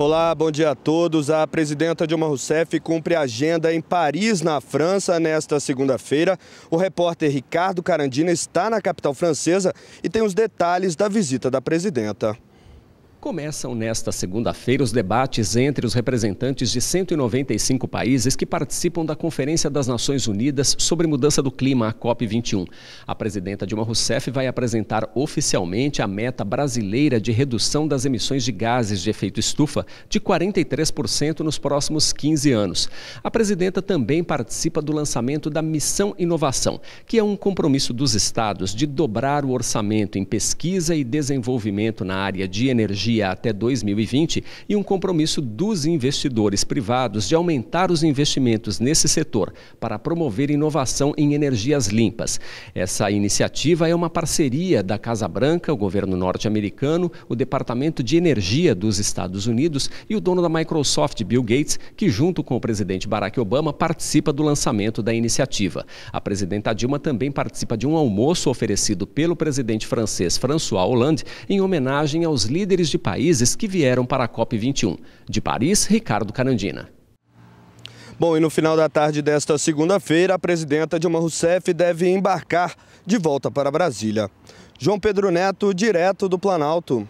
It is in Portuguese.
Olá, bom dia a todos. A presidenta Dilma Rousseff cumpre agenda em Paris, na França, nesta segunda-feira. O repórter Ricardo Carandina está na capital francesa e tem os detalhes da visita da presidenta. Começam nesta segunda-feira os debates entre os representantes de 195 países que participam da Conferência das Nações Unidas sobre Mudança do Clima, a COP21. A presidenta Dilma Rousseff vai apresentar oficialmente a meta brasileira de redução das emissões de gases de efeito estufa de 43% nos próximos 15 anos. A presidenta também participa do lançamento da Missão Inovação, que é um compromisso dos estados de dobrar o orçamento em pesquisa e desenvolvimento na área de energia energia até 2020 e um compromisso dos investidores privados de aumentar os investimentos nesse setor para promover inovação em energias limpas. Essa iniciativa é uma parceria da Casa Branca, o governo norte-americano, o Departamento de Energia dos Estados Unidos e o dono da Microsoft, Bill Gates, que junto com o presidente Barack Obama participa do lançamento da iniciativa. A presidenta Dilma também participa de um almoço oferecido pelo presidente francês François Hollande em homenagem aos líderes de países que vieram para a COP21. De Paris, Ricardo Carandina. Bom, e no final da tarde desta segunda-feira, a presidenta Dilma Rousseff deve embarcar de volta para Brasília. João Pedro Neto, direto do Planalto.